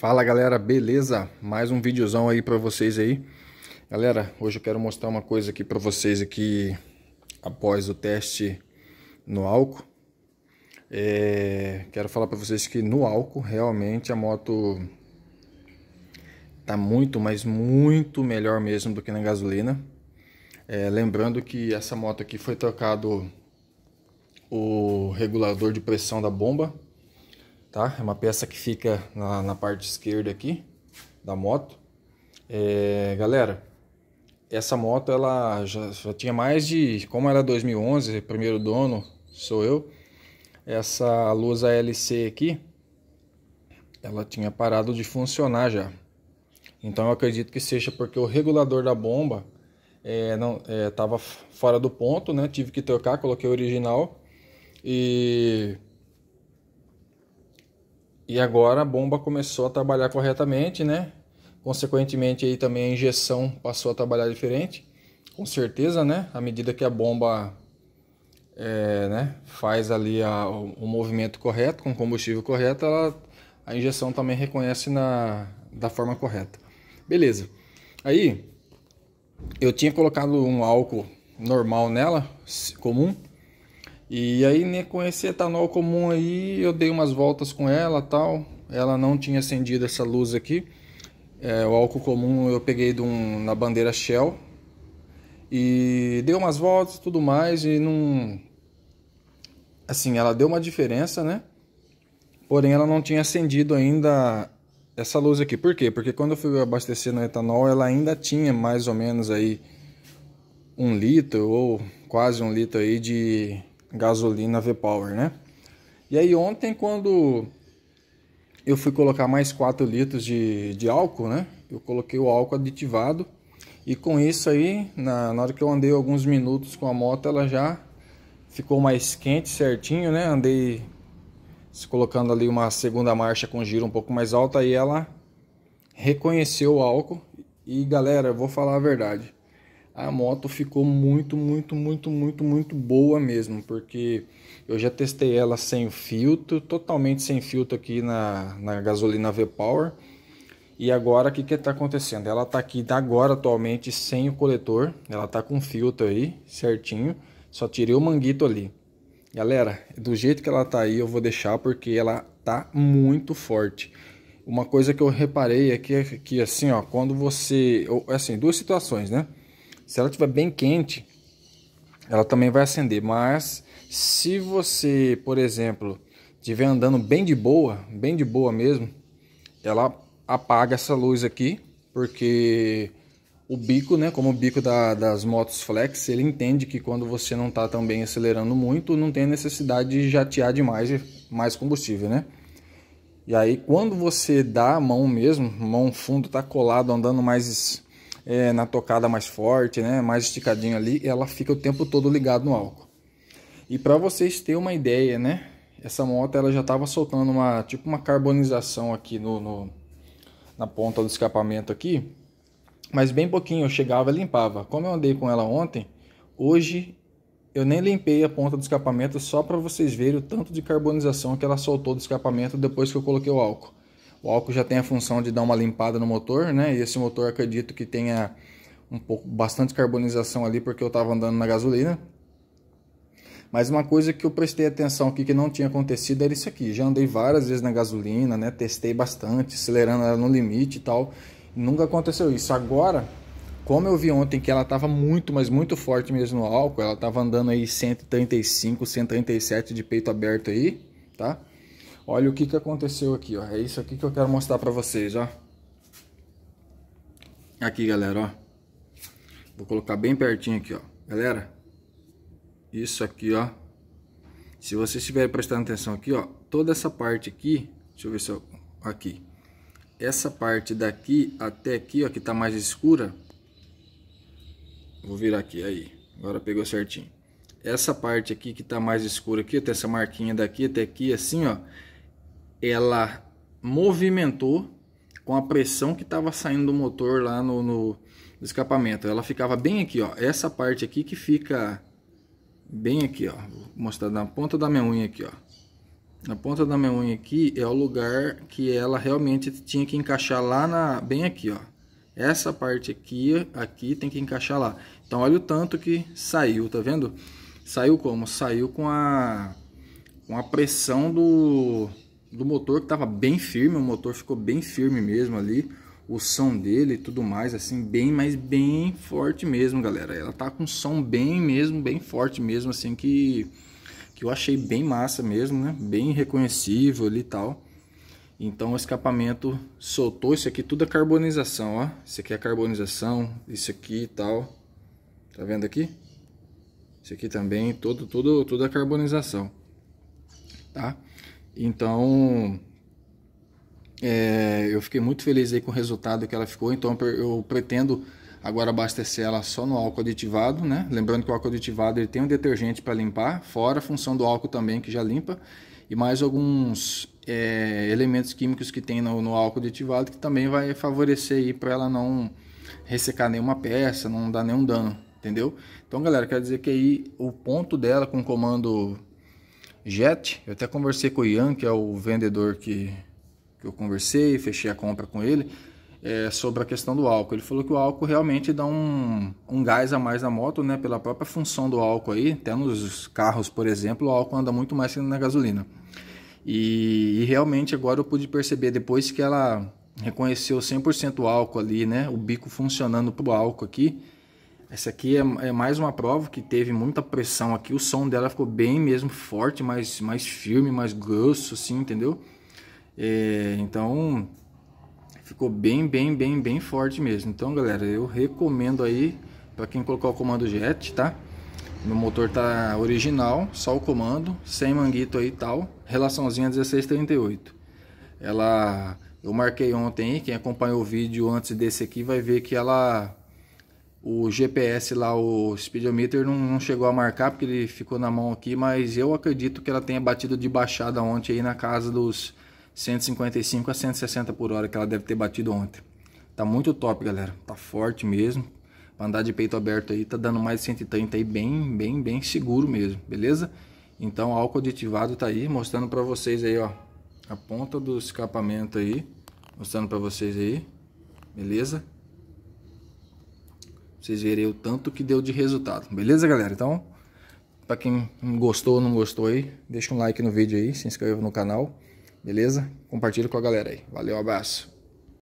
Fala galera, beleza? Mais um videozão aí para vocês aí. Galera, hoje eu quero mostrar uma coisa aqui para vocês aqui após o teste no álcool. É... quero falar para vocês que no álcool realmente a moto tá muito, mas muito melhor mesmo do que na gasolina. É... lembrando que essa moto aqui foi trocado o regulador de pressão da bomba tá? É uma peça que fica na, na parte esquerda aqui da moto. É, galera, essa moto ela já, já, tinha mais de, como era 2011, primeiro dono sou eu. Essa luz ALC aqui, ela tinha parado de funcionar já. Então eu acredito que seja porque o regulador da bomba é, não estava é, fora do ponto, né? Tive que trocar, coloquei o original e e agora a bomba começou a trabalhar corretamente, né? Consequentemente aí também a injeção passou a trabalhar diferente. Com certeza, né? À medida que a bomba é, né? faz ali a, o, o, movimento correto, com o combustível correto, ela, a injeção também reconhece na, da forma correta. Beleza. Aí, eu tinha colocado um álcool normal nela, comum, e aí, né, com esse etanol comum aí, eu dei umas voltas com ela tal. Ela não tinha acendido essa luz aqui. É, o álcool comum eu peguei de um, na bandeira Shell. E dei umas voltas tudo mais. E não. Assim, ela deu uma diferença, né? Porém, ela não tinha acendido ainda essa luz aqui. Por quê? Porque quando eu fui abastecer no etanol, ela ainda tinha mais ou menos aí um litro ou quase um litro aí de gasolina V-Power, né? E aí ontem quando eu fui colocar mais 4 litros de, de álcool, né? Eu coloquei o álcool aditivado e com isso aí, na, na hora que eu andei alguns minutos com a moto, ela já ficou mais quente certinho, né? Andei colocando ali uma segunda marcha com giro um pouco mais alta e ela reconheceu o álcool. E galera, vou falar a verdade a moto ficou muito, muito, muito, muito, muito boa mesmo, porque eu já testei ela sem o filtro, totalmente sem filtro aqui na, na gasolina V-Power. E agora o que está acontecendo? Ela está aqui agora atualmente sem o coletor, ela está com filtro aí, certinho, só tirei o manguito ali. Galera, do jeito que ela está aí eu vou deixar porque ela está muito forte. Uma coisa que eu reparei é que, que assim, ó, quando você... Assim, duas situações, né? Se ela estiver bem quente, ela também vai acender. Mas se você, por exemplo, estiver andando bem de boa, bem de boa mesmo, ela apaga essa luz aqui, porque o bico, né, como o bico da, das motos flex, ele entende que quando você não está também acelerando muito, não tem necessidade de jatear demais mais combustível, né? E aí quando você dá a mão mesmo, mão fundo, tá colado, andando mais é, na tocada mais forte, né, mais esticadinho ali, ela fica o tempo todo ligado no álcool. E para vocês terem uma ideia, né, essa moto ela já estava soltando uma tipo uma carbonização aqui no, no, na ponta do escapamento aqui, mas bem pouquinho eu chegava e limpava. Como eu andei com ela ontem, hoje eu nem limpei a ponta do escapamento só para vocês verem o tanto de carbonização que ela soltou do escapamento depois que eu coloquei o álcool. O álcool já tem a função de dar uma limpada no motor, né? E esse motor acredito que tenha um pouco bastante carbonização ali porque eu estava andando na gasolina. Mas uma coisa que eu prestei atenção aqui que não tinha acontecido era isso aqui. Já andei várias vezes na gasolina, né? Testei bastante, acelerando ela no limite e tal. Nunca aconteceu isso. Agora, como eu vi ontem que ela estava muito, mas muito forte mesmo no álcool, ela estava andando aí 135, 137 de peito aberto aí, tá? Olha o que, que aconteceu aqui, ó. É isso aqui que eu quero mostrar pra vocês, ó. Aqui, galera, ó. Vou colocar bem pertinho aqui, ó. Galera, isso aqui, ó. Se você estiver prestando atenção aqui, ó. Toda essa parte aqui, deixa eu ver se eu... Aqui. Essa parte daqui até aqui, ó, que tá mais escura. Vou virar aqui, aí. Agora pegou certinho. Essa parte aqui que tá mais escura aqui, até essa marquinha daqui até aqui, assim, ó ela movimentou com a pressão que estava saindo do motor lá no, no, escapamento. Ela ficava bem aqui, ó. Essa parte aqui que fica bem aqui, ó. Vou mostrar na ponta da minha unha aqui, ó. Na ponta da minha unha aqui é o lugar que ela realmente tinha que encaixar lá na... Bem aqui, ó. Essa parte aqui, aqui tem que encaixar lá. Então olha o tanto que saiu, tá vendo? Saiu como? Saiu com a... Com a pressão do do motor que estava bem firme, o motor ficou bem firme mesmo ali, o som dele e tudo mais, assim, bem, mas bem forte mesmo, galera. Ela tá com som bem mesmo, bem forte mesmo, assim, que, que eu achei bem massa mesmo, né? Bem reconhecível ali e tal. Então o escapamento soltou, isso aqui tudo é carbonização, ó. Isso aqui é carbonização, isso aqui e tal. Tá vendo aqui? Isso aqui também, todo, todo, toda a é carbonização, Tá? Então, é, eu fiquei muito feliz aí com o resultado que ela ficou. Então, eu pretendo agora abastecer ela só no álcool aditivado, né? Lembrando que o álcool aditivado ele tem um detergente para limpar, fora a função do álcool também que já limpa, e mais alguns é, elementos químicos que tem no, no, álcool aditivado que também vai favorecer aí para ela não ressecar nenhuma peça, não dar nenhum dano, entendeu? Então, galera, quer dizer que aí o ponto dela com o comando Jet. Eu até conversei com o Ian, que é o vendedor que, que eu conversei, fechei a compra com ele, é, sobre a questão do álcool. Ele falou que o álcool realmente dá um, um gás a mais na moto, né? Pela própria função do álcool aí. Até nos carros, por exemplo, o álcool anda muito mais que na gasolina. E, e realmente agora eu pude perceber, depois que ela reconheceu 100% o álcool ali, né? O bico funcionando pro álcool aqui essa aqui é, é, mais uma prova que teve muita pressão aqui. O som dela ficou bem mesmo forte, mais, mais firme, mais grosso, assim, entendeu? É, então, ficou bem, bem, bem, bem forte mesmo. Então, galera, eu recomendo aí para quem colocar o comando jet, tá? Meu motor tá original, só o comando, sem manguito aí e tal. Relaçãozinha 1638. Ela... Eu marquei ontem quem acompanhou o vídeo antes desse aqui vai ver que ela o GPS lá, o speedometer, não, não, chegou a marcar porque ele ficou na mão aqui, mas eu acredito que ela tenha batido de baixada ontem aí na casa dos 155 a 160 por hora que ela deve ter batido ontem. Tá muito top, galera. Tá forte mesmo. Pra andar de peito aberto aí, tá dando mais de 130 aí, bem, bem, bem seguro mesmo, beleza? Então, álcool aditivado tá aí, mostrando pra vocês aí, ó, a ponta do escapamento aí, mostrando pra vocês aí, beleza? vocês verem o tanto que deu de resultado. Beleza, galera? Então, para quem gostou ou não gostou aí, deixa um like no vídeo aí, se inscreva no canal, beleza? Compartilha com a galera aí. Valeu, abraço.